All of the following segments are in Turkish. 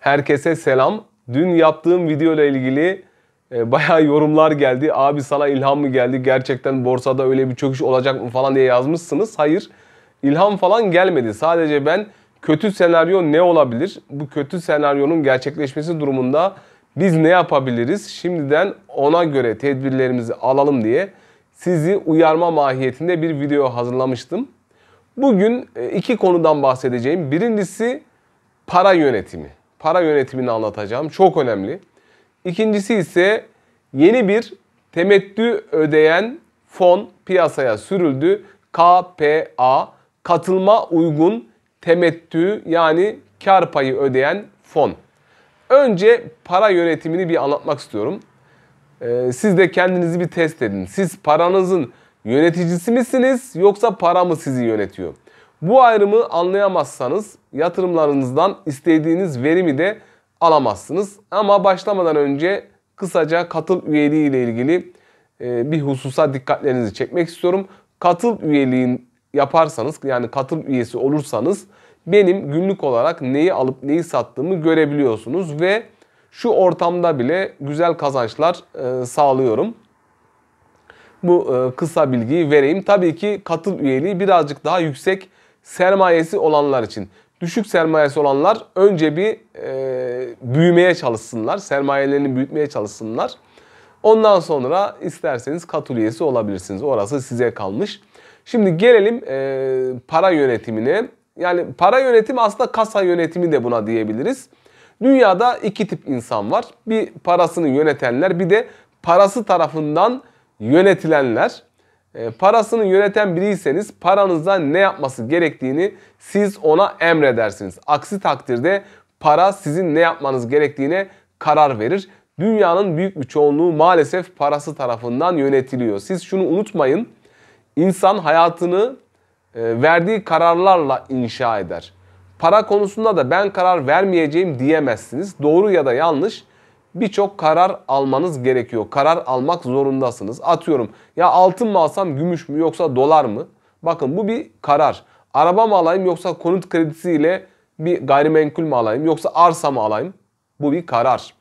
Herkese selam. Dün yaptığım video ile ilgili e, bayağı yorumlar geldi. Abi sana ilham mı geldi? Gerçekten borsada öyle bir çöküş olacak mı falan diye yazmışsınız. Hayır. İlham falan gelmedi. Sadece ben kötü senaryo ne olabilir? Bu kötü senaryonun gerçekleşmesi durumunda biz ne yapabiliriz? Şimdiden ona göre tedbirlerimizi alalım diye sizi uyarma mahiyetinde bir video hazırlamıştım. Bugün e, iki konudan bahsedeceğim. Birincisi para yönetimi para yönetimini anlatacağım. Çok önemli. İkincisi ise yeni bir temettü ödeyen fon piyasaya sürüldü. KPA katılma uygun temettü yani kar payı ödeyen fon. Önce para yönetimini bir anlatmak istiyorum. Ee, siz de kendinizi bir test edin. Siz paranızın yöneticisi misiniz yoksa para mı sizi yönetiyor? Bu ayrımı anlayamazsanız yatırımlarınızdan istediğiniz verimi de alamazsınız. Ama başlamadan önce kısaca katıl üyeliği ile ilgili e, bir hususa dikkatlerinizi çekmek istiyorum. Katıl üyeliğin yaparsanız yani katıl üyesi olursanız benim günlük olarak neyi alıp neyi sattığımı görebiliyorsunuz ve şu ortamda bile güzel kazançlar e, sağlıyorum. Bu e, kısa bilgiyi vereyim. Tabii ki katıl üyeliği birazcık daha yüksek sermayesi olanlar için. Düşük sermayesi olanlar önce bir e, büyümeye çalışsınlar. Sermayelerini büyütmeye çalışsınlar. Ondan sonra isterseniz katul üyesi olabilirsiniz. Orası size kalmış. Şimdi gelelim e, para yönetimine. Yani para yönetimi aslında kasa yönetimi de buna diyebiliriz. Dünyada iki tip insan var. Bir parasını yönetenler bir de parası tarafından yönetilenler. E, parasını yöneten biriyseniz paranıza ne yapması gerektiğini siz ona emredersiniz. Aksi takdirde para sizin ne yapmanız gerektiğine karar verir. Dünyanın büyük bir çoğunluğu maalesef parası tarafından yönetiliyor. Siz şunu unutmayın. İnsan hayatını e, verdiği kararlarla inşa eder. Para konusunda da ben karar vermeyeceğim diyemezsiniz. Doğru ya da yanlış birçok karar almanız gerekiyor. Karar almak zorundasınız. Atıyorum ya altın mı alsam gümüş mü yoksa dolar mı? Bakın bu bir karar. Araba mı alayım yoksa konut kredisiyle bir gayrimenkul mü alayım yoksa arsa mı alayım? Bu bir karar.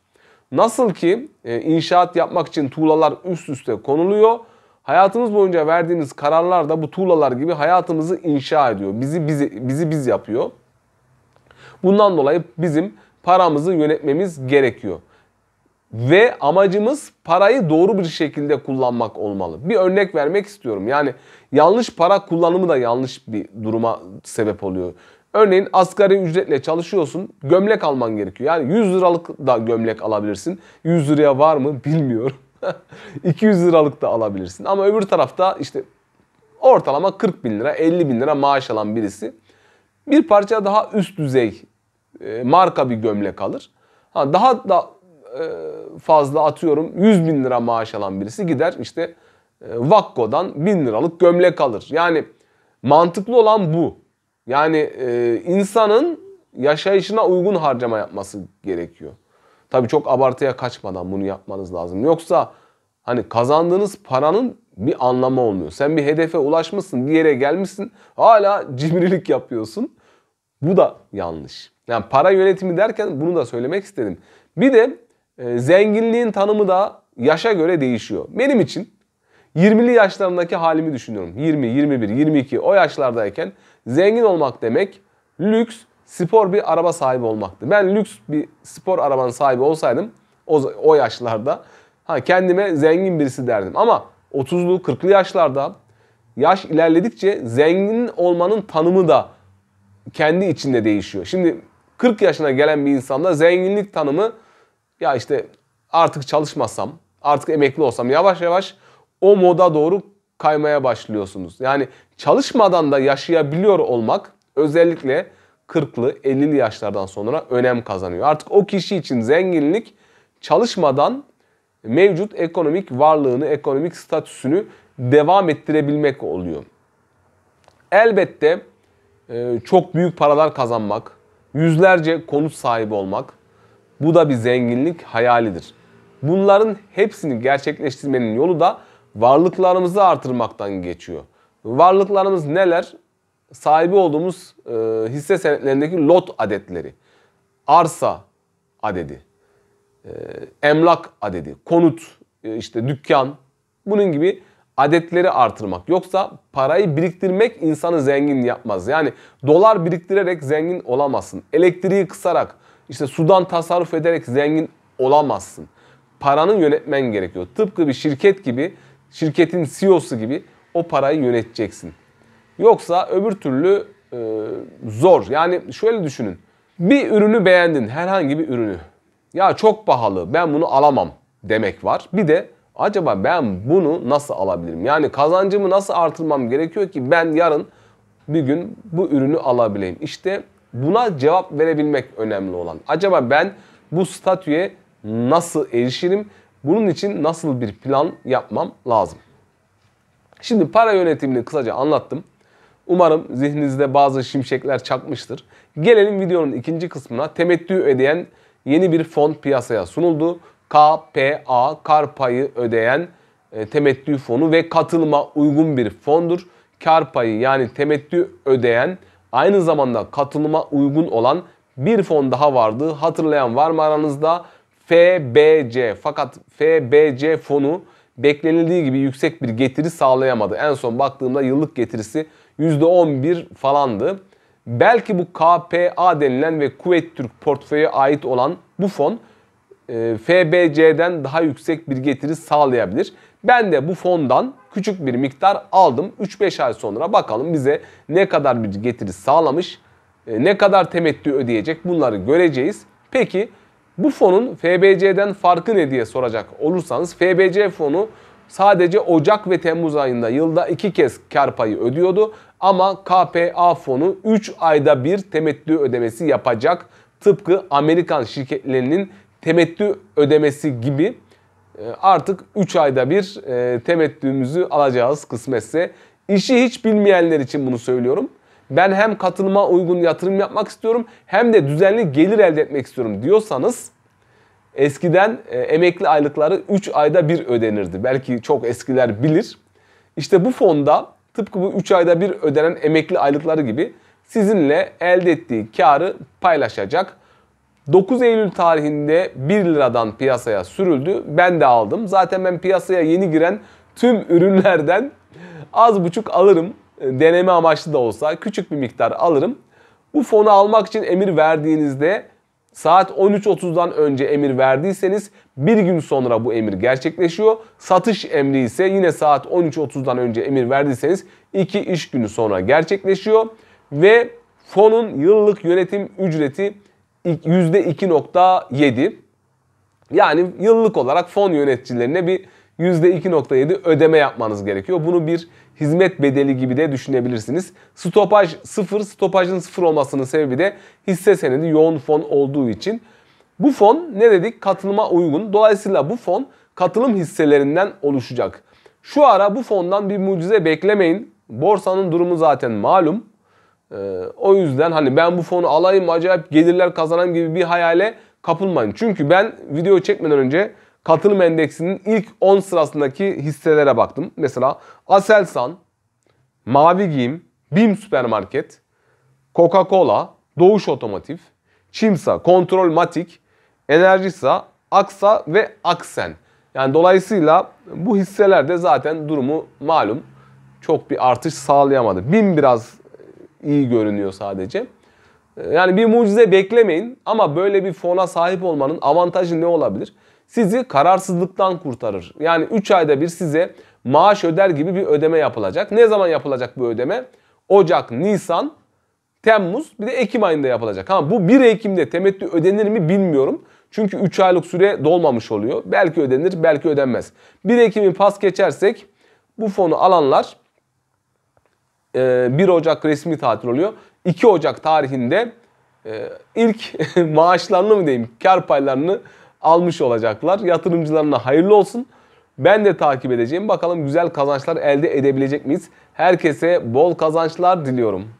Nasıl ki e, inşaat yapmak için tuğlalar üst üste konuluyor. Hayatımız boyunca verdiğimiz kararlar da bu tuğlalar gibi hayatımızı inşa ediyor. Bizi bizi bizi biz yapıyor. Bundan dolayı bizim paramızı yönetmemiz gerekiyor ve amacımız parayı doğru bir şekilde kullanmak olmalı. Bir örnek vermek istiyorum. Yani yanlış para kullanımı da yanlış bir duruma sebep oluyor. Örneğin asgari ücretle çalışıyorsun. Gömlek alman gerekiyor. Yani 100 liralık da gömlek alabilirsin. 100 liraya var mı bilmiyorum. 200 liralık da alabilirsin. Ama öbür tarafta işte ortalama 40 bin lira 50 bin lira maaş alan birisi bir parça daha üst düzey e, marka bir gömlek alır. Ha, daha da e, fazla atıyorum 100 bin lira maaş alan birisi gider işte e, Vakko'dan 1000 liralık gömlek alır. Yani mantıklı olan bu. Yani e, insanın yaşayışına uygun harcama yapması gerekiyor. Tabi çok abartıya kaçmadan bunu yapmanız lazım. Yoksa hani kazandığınız paranın bir anlamı olmuyor. Sen bir hedefe ulaşmışsın, bir yere gelmişsin, hala cimrilik yapıyorsun. Bu da yanlış. Yani para yönetimi derken bunu da söylemek istedim. Bir de ee, zenginliğin tanımı da yaşa göre değişiyor. Benim için 20'li yaşlarımdaki halimi düşünüyorum. 20, 21, 22 o yaşlardayken zengin olmak demek lüks, spor bir araba sahibi olmaktı. Ben lüks bir spor arabanın sahibi olsaydım o, o yaşlarda ha, kendime zengin birisi derdim. Ama 30'lu 40'lı yaşlarda yaş ilerledikçe zengin olmanın tanımı da kendi içinde değişiyor. Şimdi 40 yaşına gelen bir insanda zenginlik tanımı ya işte artık çalışmasam, artık emekli olsam yavaş yavaş o moda doğru kaymaya başlıyorsunuz. Yani çalışmadan da yaşayabiliyor olmak özellikle 40'lı 50'li yaşlardan sonra önem kazanıyor. Artık o kişi için zenginlik çalışmadan mevcut ekonomik varlığını, ekonomik statüsünü devam ettirebilmek oluyor. Elbette e, çok büyük paralar kazanmak, yüzlerce konut sahibi olmak, bu da bir zenginlik hayalidir. Bunların hepsini gerçekleştirmenin yolu da varlıklarımızı artırmaktan geçiyor. Varlıklarımız neler? Sahibi olduğumuz e, hisse senetlerindeki lot adetleri, arsa adedi, e, emlak adedi, konut, e, işte dükkan bunun gibi adetleri artırmak. Yoksa parayı biriktirmek insanı zengin yapmaz. Yani dolar biriktirerek zengin olamazsın. Elektriği kısarak, işte sudan tasarruf ederek zengin olamazsın. Paranın yönetmen gerekiyor. Tıpkı bir şirket gibi, şirketin CEO'su gibi o parayı yöneteceksin. Yoksa öbür türlü e, zor. Yani şöyle düşünün. Bir ürünü beğendin, herhangi bir ürünü. Ya çok pahalı, ben bunu alamam demek var. Bir de acaba ben bunu nasıl alabilirim? Yani kazancımı nasıl artırmam gerekiyor ki ben yarın bir gün bu ürünü alabileyim? İşte Buna cevap verebilmek önemli olan. Acaba ben bu statüye nasıl erişirim? Bunun için nasıl bir plan yapmam lazım? Şimdi para yönetimini kısaca anlattım. Umarım zihninizde bazı şimşekler çakmıştır. Gelelim videonun ikinci kısmına. Temettü ödeyen yeni bir fon piyasaya sunuldu. KPA, kar payı ödeyen e, temettü fonu ve katılıma uygun bir fondur. Kar payı yani temettü ödeyen Aynı zamanda katılıma uygun olan bir fon daha vardı. Hatırlayan var mı aranızda? FBC. Fakat FBC fonu beklenildiği gibi yüksek bir getiri sağlayamadı. En son baktığımda yıllık getirisi %11 falandı. Belki bu KPA denilen ve Kuvvet Türk portföye ait olan bu fon e, FBC'den daha yüksek bir getiri sağlayabilir. Ben de bu fondan küçük bir miktar aldım. 3-5 ay sonra bakalım bize ne kadar bir getiri sağlamış, e, ne kadar temettü ödeyecek bunları göreceğiz. Peki bu fonun FBC'den farkı ne diye soracak olursanız FBC fonu sadece Ocak ve Temmuz ayında yılda 2 kez kar payı ödüyordu. Ama KPA fonu 3 ayda bir temettü ödemesi yapacak. Tıpkı Amerikan şirketlerinin temettü ödemesi gibi e, artık 3 ayda bir e, temettümüzü alacağız kısmetse. İşi hiç bilmeyenler için bunu söylüyorum. Ben hem katılıma uygun yatırım yapmak istiyorum hem de düzenli gelir elde etmek istiyorum diyorsanız eskiden e, emekli aylıkları 3 ayda bir ödenirdi. Belki çok eskiler bilir. İşte bu fonda tıpkı bu 3 ayda bir ödenen emekli aylıkları gibi sizinle elde ettiği karı paylaşacak. 9 Eylül tarihinde 1 liradan piyasaya sürüldü. Ben de aldım. Zaten ben piyasaya yeni giren tüm ürünlerden az buçuk alırım. E, deneme amaçlı da olsa küçük bir miktar alırım. Bu fonu almak için emir verdiğinizde saat 13.30'dan önce emir verdiyseniz bir gün sonra bu emir gerçekleşiyor. Satış emri ise yine saat 13.30'dan önce emir verdiyseniz 2 iş günü sonra gerçekleşiyor. Ve fonun yıllık yönetim ücreti %2.7. Yani yıllık olarak fon yöneticilerine bir %2.7 ödeme yapmanız gerekiyor. Bunu bir hizmet bedeli gibi de düşünebilirsiniz. Stopaj sıfır, stopajın sıfır olmasının sebebi de hisse senedi yoğun fon olduğu için. Bu fon ne dedik? Katılıma uygun. Dolayısıyla bu fon katılım hisselerinden oluşacak. Şu ara bu fondan bir mucize beklemeyin. Borsanın durumu zaten malum. Ee, o yüzden hani ben bu fonu alayım acayip gelirler kazanayım gibi bir hayale kapılmayın. Çünkü ben video çekmeden önce katılım endeksinin ilk 10 sırasındaki hisselere baktım. Mesela Aselsan, Mavi Giyim, BİM Süpermarket, Coca-Cola, Doğuş Otomotiv, Çimsa, Kontrol Matik, Enerjisa, Aksa ve Aksen. Yani dolayısıyla bu hisselerde zaten durumu malum çok bir artış sağlayamadı. BİM biraz iyi görünüyor sadece. Ee, yani bir mucize beklemeyin ama böyle bir fona sahip olmanın avantajı ne olabilir? Sizi kararsızlıktan kurtarır. Yani 3 ayda bir size maaş öder gibi bir ödeme yapılacak. Ne zaman yapılacak bu ödeme? Ocak, Nisan, Temmuz bir de Ekim ayında yapılacak. Ama bu 1 Ekim'de temettü ödenir mi bilmiyorum. Çünkü 3 aylık süre dolmamış oluyor. Belki ödenir, belki ödenmez. 1 Ekim'i pas geçersek bu fonu alanlar 1 ee, Ocak resmi tatil oluyor. 2 Ocak tarihinde e, ilk maaşlarını mı diyeyim kar paylarını almış olacaklar. Yatırımcılarına hayırlı olsun. Ben de takip edeceğim. Bakalım güzel kazançlar elde edebilecek miyiz? Herkese bol kazançlar diliyorum.